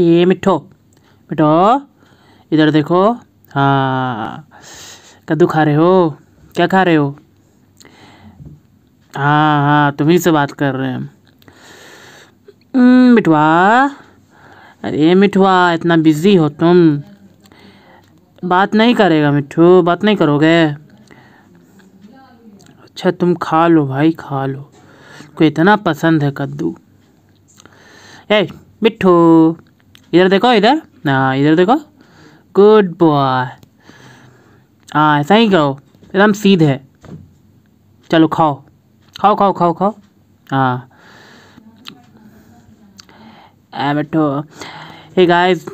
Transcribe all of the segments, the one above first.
ए मिठो मिठो इधर देखो हाँ कद्दू खा रहे हो क्या खा रहे हो हाँ हाँ तुम्ही से बात कर रहे हैं हम्म, मिठवा अरे मिठवा इतना बिज़ी हो तुम बात नहीं करेगा मिठू बात नहीं करोगे अच्छा तुम खा लो भाई खा लो को इतना पसंद है कद्दू ए मिठू इधर देखो इधर हाँ इधर देखो गुड बॉय हाँ ऐसा ही करो एकदम सीधे चलो खाओ खाओ खाओ खाओ खाओ हाँ बैठो हे गाइस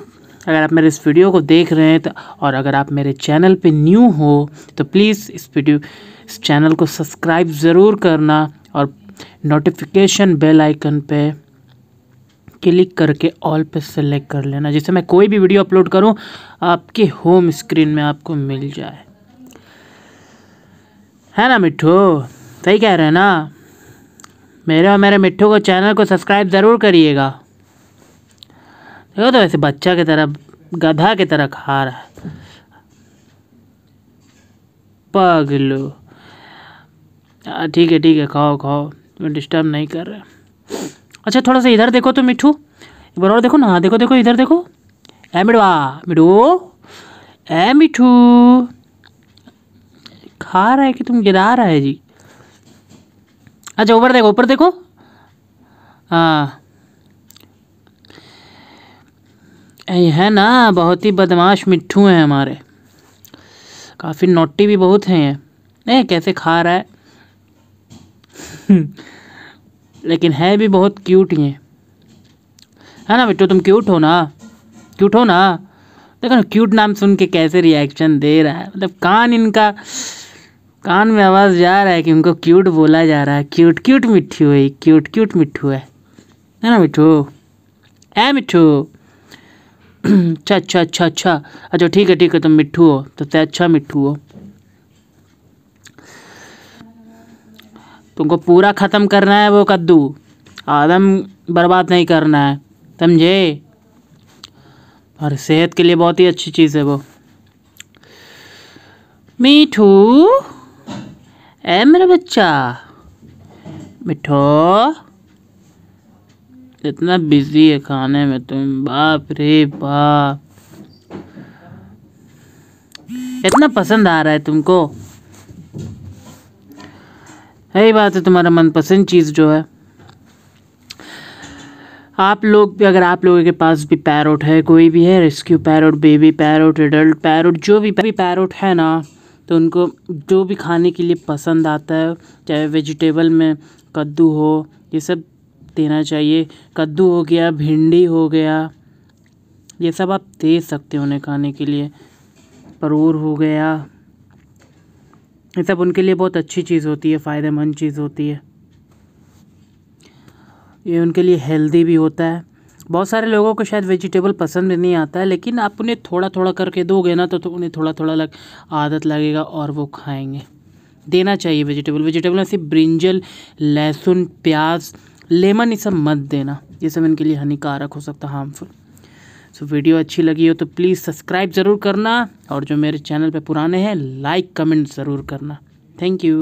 अगर आप मेरे इस वीडियो को देख रहे हैं तो और अगर आप मेरे चैनल पे न्यू हो तो प्लीज़ इस वीडियो इस चैनल को सब्सक्राइब ज़रूर करना और नोटिफिकेशन बेल आइकन पे क्लिक करके ऑल पे सेलेक्ट कर लेना जिससे मैं कोई भी वीडियो अपलोड करूं आपके होम स्क्रीन में आपको मिल जाए है ना मिठू सही कह रहे हैं ना मेरे और मेरे मिठू को चैनल को सब्सक्राइब ज़रूर करिएगा देखो तो ऐसे बच्चा की तरह गधा की तरह खा रहा है पगलू हाँ, ठीक है ठीक है खाओ खाओ मैं डिस्टर्ब नहीं कर रहा अच्छा थोड़ा सा इधर देखो तो मिठू एक बार और देखो ना हाँ, देखो देखो इधर देखो ए मिठवा मिठू ए हाँ, मिठू खा रहा है कि तुम गिरा रहा है जी अच्छा ऊपर देखो ऊपर देखो हाँ है ना बहुत ही बदमाश मिठू हैं हमारे काफ़ी नोटी भी बहुत हैं ये कैसे खा रहा है लेकिन है भी बहुत क्यूट ही हैं है ना बेटो तुम क्यूट हो ना क्यूट हो ना देखो ना क्यूट नाम सुन के कैसे रिएक्शन दे रहा है मतलब कान इनका कान में आवाज़ जा रहा है कि उनको क्यूट बोला जा रहा है क्यूट क्यूट मिठ्ठी हुई क्यूट क्यूट मिठ्ठू है है ना मिठ्ठू है मिट्टू अच्छा अच्छा अच्छा अच्छा अच्छा ठीक है ठीक है तुम मिठ्ठू हो तो अच्छा मिट्टू हो तुमको पूरा ख़त्म करना है वो कद्दू आदम बर्बाद नहीं करना है समझे और सेहत के लिए बहुत ही अच्छी चीज़ है वो मीठू ए मेरा बच्चा मिठो इतना बिजी है खाने में तुम बाप रे बाप इतना पसंद आ रहा है तुमको यही बात है तुम्हारा मनपसंद चीज़ जो है आप लोग भी अगर आप लोगों के पास भी पैरोट है कोई भी है rescue parrot baby parrot adult parrot जो भी भी पैरोट है ना तो उनको जो भी खाने के लिए पसंद आता है चाहे वेजिटेबल में कद्दू हो ये सब देना चाहिए कद्दू हो गया भिंडी हो गया ये सब आप दे सकते हो उन्हें खाने के लिए परूर हो गया ये सब उनके लिए बहुत अच्छी चीज़ होती है फ़ायदेमंद चीज़ होती है ये उनके लिए हेल्दी भी होता है बहुत सारे लोगों को शायद वेजिटेबल पसंद भी नहीं आता है लेकिन आप उन्हें थोड़ा थोड़ा करके दोगे ना तो, तो उन्हें थोड़ा थोड़ा लग आदत लगेगा और वो खाएंगे देना चाहिए वेजिटेबल वेजिटेबल में सिर्फ ब्रिंजल लहसुन प्याज लेमन ये सब मत देना ये सब इनके लिए हानिकारक हो सकता हार्मफुल सो वीडियो अच्छी लगी हो तो प्लीज़ सब्सक्राइब ज़रूर करना और जो मेरे चैनल पे पुराने हैं लाइक कमेंट ज़रूर करना थैंक यू